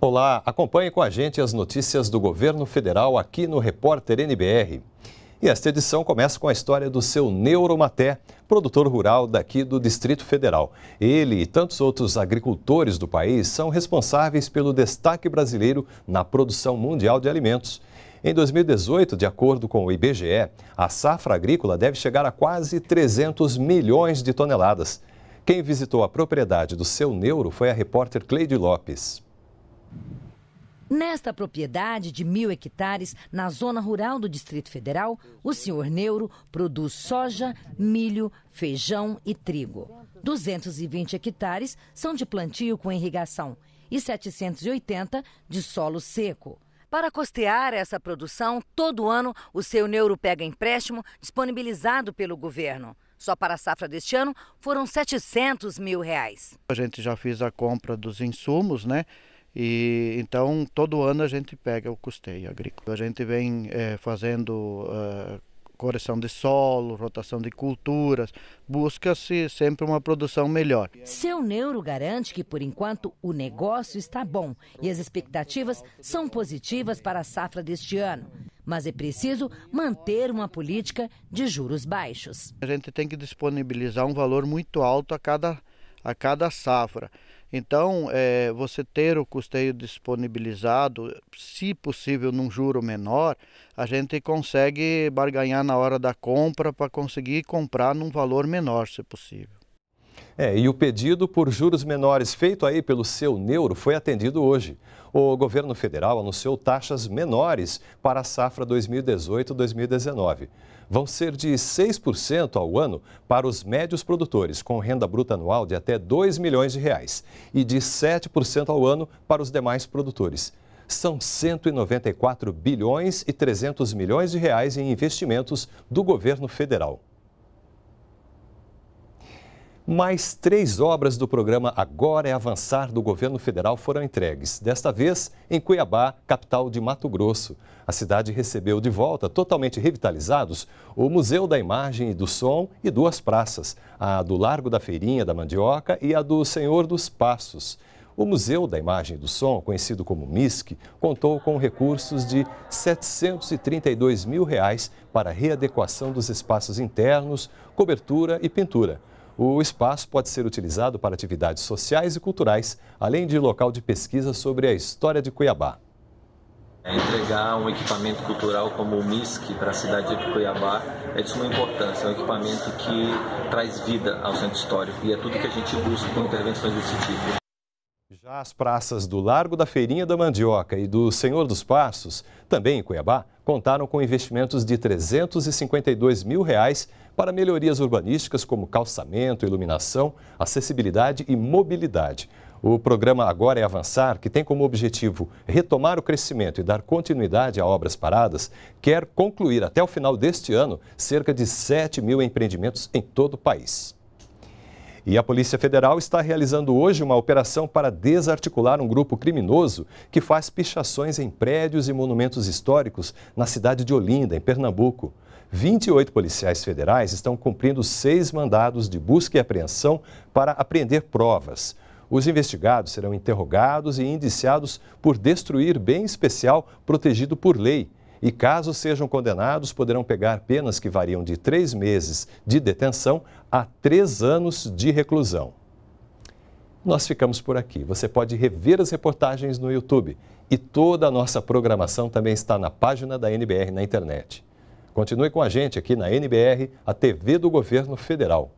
Olá, acompanhe com a gente as notícias do governo federal aqui no Repórter NBR. E esta edição começa com a história do seu Neuromaté, produtor rural daqui do Distrito Federal. Ele e tantos outros agricultores do país são responsáveis pelo destaque brasileiro na produção mundial de alimentos. Em 2018, de acordo com o IBGE, a safra agrícola deve chegar a quase 300 milhões de toneladas. Quem visitou a propriedade do seu Neuro foi a repórter Cleide Lopes. Nesta propriedade de mil hectares, na zona rural do Distrito Federal, o senhor Neuro produz soja, milho, feijão e trigo. 220 hectares são de plantio com irrigação e 780 de solo seco. Para costear essa produção, todo ano o seu Neuro pega empréstimo disponibilizado pelo governo. Só para a safra deste ano foram 700 mil reais. A gente já fez a compra dos insumos, né? E, então, todo ano a gente pega o custeio agrícola. A gente vem é, fazendo eh, correção de solo, rotação de culturas, busca-se sempre uma produção melhor. Seu Neuro garante que, por enquanto, o negócio está bom e as expectativas são positivas para a safra deste ano. Mas é preciso manter uma política de juros baixos. A gente tem que disponibilizar um valor muito alto a cada, a cada safra. Então, é, você ter o custeio disponibilizado, se possível num juro menor, a gente consegue barganhar na hora da compra para conseguir comprar num valor menor, se possível. É, e o pedido por juros menores feito aí pelo seu Neuro foi atendido hoje. O governo federal anunciou taxas menores para a safra 2018-2019. Vão ser de 6% ao ano para os médios produtores com renda bruta anual de até 2 milhões de reais e de 7% ao ano para os demais produtores são 194 bilhões e 300 milhões de reais em investimentos do governo federal. Mais três obras do programa Agora é Avançar do governo federal foram entregues, desta vez em Cuiabá, capital de Mato Grosso. A cidade recebeu de volta, totalmente revitalizados, o Museu da Imagem e do Som e duas praças, a do Largo da Feirinha da Mandioca e a do Senhor dos Passos. O Museu da Imagem e do Som, conhecido como MISC, contou com recursos de R$ 732 mil reais para a readequação dos espaços internos, cobertura e pintura. O espaço pode ser utilizado para atividades sociais e culturais, além de local de pesquisa sobre a história de Cuiabá. É entregar um equipamento cultural como o MISC para a cidade de Cuiabá é de suma importância, é um equipamento que traz vida ao centro histórico e é tudo que a gente busca com intervenções desse tipo. Já as praças do Largo da Feirinha da Mandioca e do Senhor dos Passos, também em Cuiabá, contaram com investimentos de 352 mil reais para melhorias urbanísticas como calçamento, iluminação, acessibilidade e mobilidade. O programa Agora é Avançar, que tem como objetivo retomar o crescimento e dar continuidade a obras paradas, quer concluir até o final deste ano cerca de 7 mil empreendimentos em todo o país. E a Polícia Federal está realizando hoje uma operação para desarticular um grupo criminoso que faz pichações em prédios e monumentos históricos na cidade de Olinda, em Pernambuco. 28 policiais federais estão cumprindo seis mandados de busca e apreensão para apreender provas. Os investigados serão interrogados e indiciados por destruir bem especial protegido por lei e, caso sejam condenados, poderão pegar penas que variam de três meses de detenção a três anos de reclusão. Nós ficamos por aqui. Você pode rever as reportagens no YouTube e toda a nossa programação também está na página da NBR na internet. Continue com a gente aqui na NBR, a TV do Governo Federal.